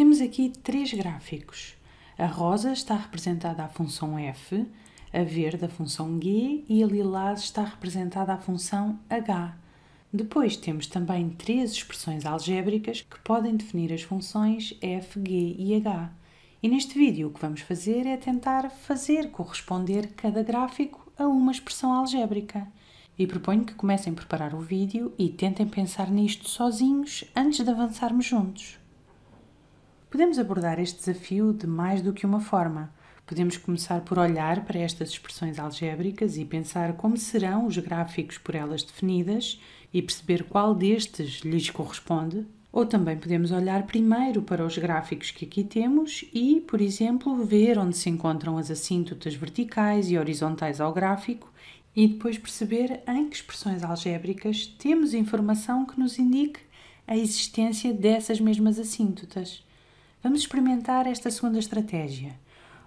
Temos aqui três gráficos. A rosa está representada à função f, a verde a função g e a lilás está representada à função h. Depois temos também três expressões algébricas que podem definir as funções f, g e h. E neste vídeo o que vamos fazer é tentar fazer corresponder cada gráfico a uma expressão algébrica. E proponho que comecem a preparar o vídeo e tentem pensar nisto sozinhos antes de avançarmos juntos podemos abordar este desafio de mais do que uma forma. Podemos começar por olhar para estas expressões algébricas e pensar como serão os gráficos por elas definidas e perceber qual destes lhes corresponde. Ou também podemos olhar primeiro para os gráficos que aqui temos e, por exemplo, ver onde se encontram as assíntotas verticais e horizontais ao gráfico e depois perceber em que expressões algébricas temos informação que nos indique a existência dessas mesmas assíntotas. Vamos experimentar esta segunda estratégia.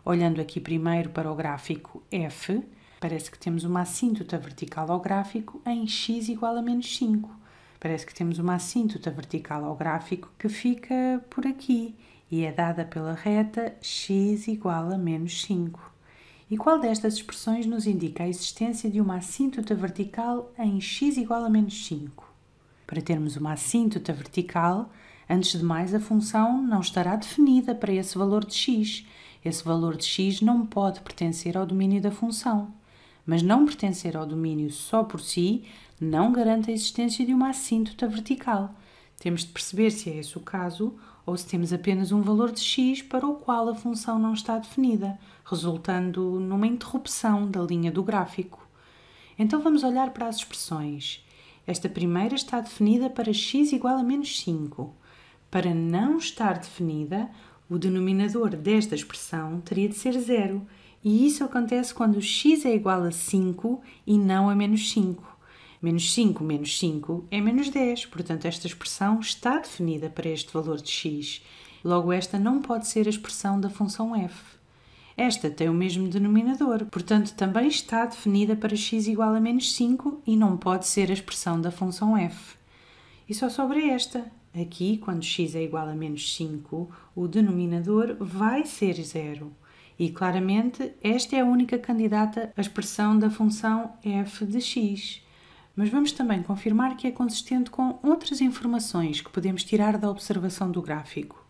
Olhando aqui primeiro para o gráfico F, parece que temos uma assíntota vertical ao gráfico em x igual a menos 5. Parece que temos uma assíntota vertical ao gráfico que fica por aqui e é dada pela reta x igual a menos 5. E qual destas expressões nos indica a existência de uma assíntota vertical em x igual a menos 5? Para termos uma assíntota vertical, Antes de mais, a função não estará definida para esse valor de x. Esse valor de x não pode pertencer ao domínio da função. Mas não pertencer ao domínio só por si não garante a existência de uma assíntota vertical. Temos de perceber se é esse o caso ou se temos apenas um valor de x para o qual a função não está definida, resultando numa interrupção da linha do gráfico. Então vamos olhar para as expressões. Esta primeira está definida para x igual a menos 5. Para não estar definida, o denominador desta expressão teria de ser zero, e isso acontece quando x é igual a 5 e não a menos 5. Menos 5 menos 5 é menos 10, portanto, esta expressão está definida para este valor de x. Logo, esta não pode ser a expressão da função f. Esta tem o mesmo denominador, portanto, também está definida para x igual a menos 5 e não pode ser a expressão da função f. E só sobre esta, Aqui, quando x é igual a menos 5, o denominador vai ser zero. E claramente esta é a única candidata à expressão da função f de x. Mas vamos também confirmar que é consistente com outras informações que podemos tirar da observação do gráfico.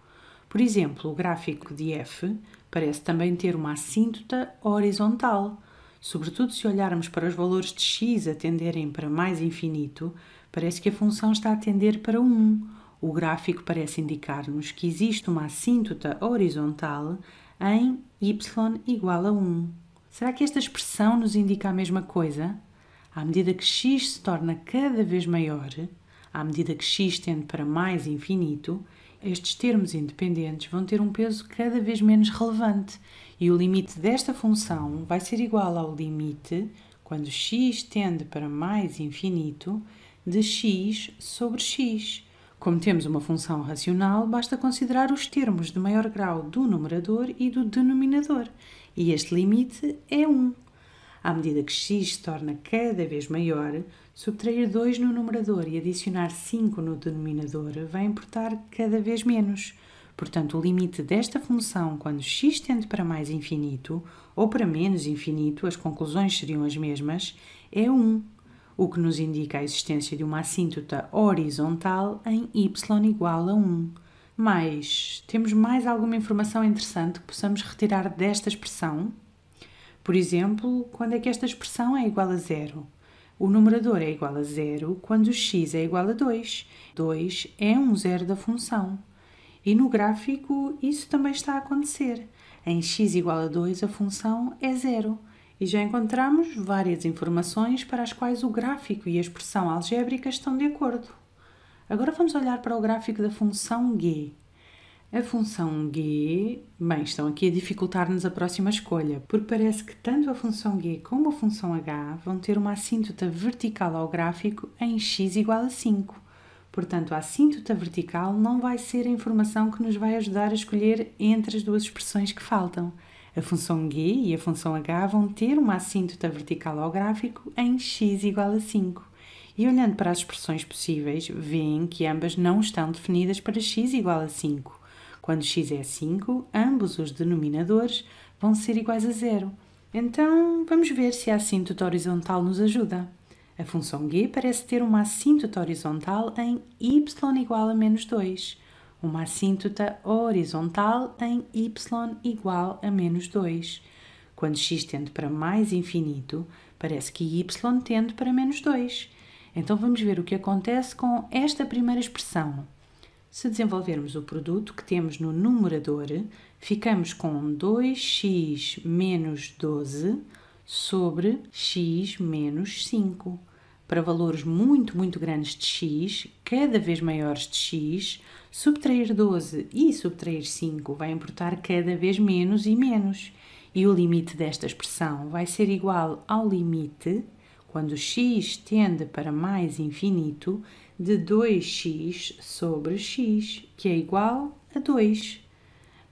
Por exemplo, o gráfico de f parece também ter uma assíntota horizontal, sobretudo se olharmos para os valores de x a tenderem para mais infinito, parece que a função está a tender para 1, o gráfico parece indicar-nos que existe uma assíntota horizontal em y igual a 1. Será que esta expressão nos indica a mesma coisa? À medida que x se torna cada vez maior, à medida que x tende para mais infinito, estes termos independentes vão ter um peso cada vez menos relevante e o limite desta função vai ser igual ao limite, quando x tende para mais infinito, de x sobre x como temos uma função racional, basta considerar os termos de maior grau do numerador e do denominador, e este limite é 1. À medida que x se torna cada vez maior, subtrair 2 no numerador e adicionar 5 no denominador vai importar cada vez menos. Portanto, o limite desta função, quando x tende para mais infinito ou para menos infinito, as conclusões seriam as mesmas, é 1 o que nos indica a existência de uma assíntota horizontal em y igual a 1. Mas temos mais alguma informação interessante que possamos retirar desta expressão? Por exemplo, quando é que esta expressão é igual a zero? O numerador é igual a zero quando o x é igual a 2. 2 é um zero da função. E no gráfico isso também está a acontecer. Em x igual a 2 a função é zero e já encontramos várias informações para as quais o gráfico e a expressão algébrica estão de acordo. Agora vamos olhar para o gráfico da função g. A função g, bem, estão aqui a dificultar-nos a próxima escolha, porque parece que tanto a função g como a função h vão ter uma assíntota vertical ao gráfico em x igual a 5. Portanto, a assíntota vertical não vai ser a informação que nos vai ajudar a escolher entre as duas expressões que faltam. A função g e a função h vão ter uma assíntota vertical ao gráfico em x igual a 5. E olhando para as expressões possíveis, veem que ambas não estão definidas para x igual a 5. Quando x é 5, ambos os denominadores vão ser iguais a zero. Então, vamos ver se a assíntota horizontal nos ajuda. A função g parece ter uma assíntota horizontal em y igual a menos 2 uma assíntota horizontal em y igual a menos 2. Quando x tende para mais infinito, parece que y tende para menos 2. Então vamos ver o que acontece com esta primeira expressão. Se desenvolvermos o produto que temos no numerador, ficamos com 2x menos 12 sobre x menos 5. Para valores muito, muito grandes de x, cada vez maiores de x, Subtrair 12 e subtrair 5 vai importar cada vez menos e menos, e o limite desta expressão vai ser igual ao limite, quando x tende para mais infinito, de 2x sobre x, que é igual a 2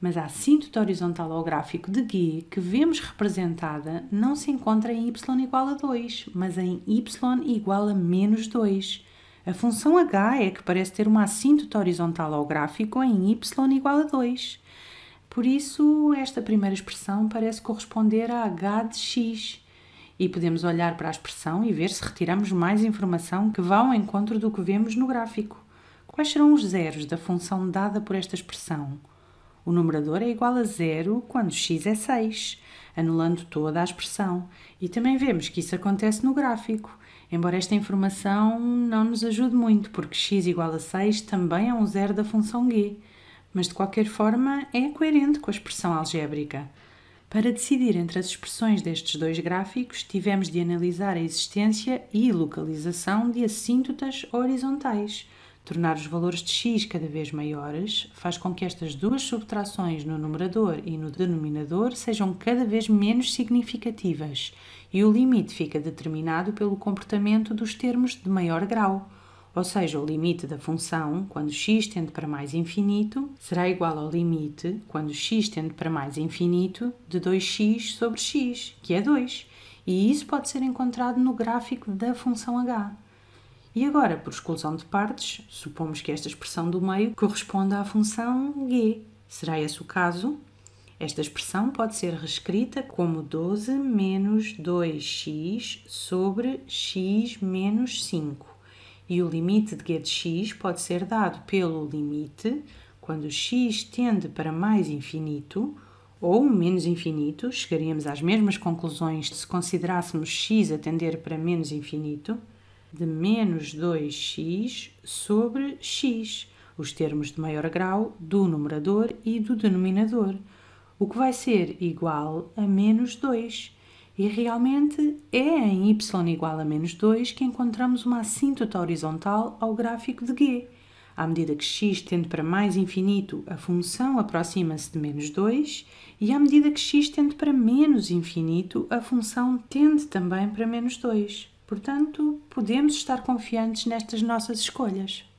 mas a assintote horizontal ao gráfico de g que vemos representada não se encontra em y igual a 2, mas em y igual a menos 2. A função h é que parece ter uma assíntota horizontal ao gráfico em y igual a 2. Por isso, esta primeira expressão parece corresponder a h de x. E podemos olhar para a expressão e ver se retiramos mais informação que vá ao encontro do que vemos no gráfico. Quais serão os zeros da função dada por esta expressão? O numerador é igual a zero quando x é 6, anulando toda a expressão. E também vemos que isso acontece no gráfico, embora esta informação não nos ajude muito, porque x igual a 6 também é um zero da função g, mas de qualquer forma é coerente com a expressão algébrica. Para decidir entre as expressões destes dois gráficos, tivemos de analisar a existência e localização de assíntotas horizontais, Tornar os valores de x cada vez maiores faz com que estas duas subtrações no numerador e no denominador sejam cada vez menos significativas e o limite fica determinado pelo comportamento dos termos de maior grau. Ou seja, o limite da função, quando x tende para mais infinito, será igual ao limite, quando x tende para mais infinito, de 2x sobre x, que é 2. E isso pode ser encontrado no gráfico da função h. E agora, por exclusão de partes, supomos que esta expressão do meio corresponda à função g. Será esse o caso? Esta expressão pode ser reescrita como 12 menos 2x sobre x menos 5. E o limite de g de x pode ser dado pelo limite quando x tende para mais infinito ou menos infinito, chegaríamos às mesmas conclusões se considerássemos x a tender para menos infinito, de menos 2x sobre x, os termos de maior grau do numerador e do denominador, o que vai ser igual a menos 2. E realmente é em y igual a menos 2 que encontramos uma assíntota horizontal ao gráfico de G. À medida que x tende para mais infinito, a função aproxima-se de menos 2, e à medida que x tende para menos infinito, a função tende também para menos 2. Portanto, podemos estar confiantes nestas nossas escolhas.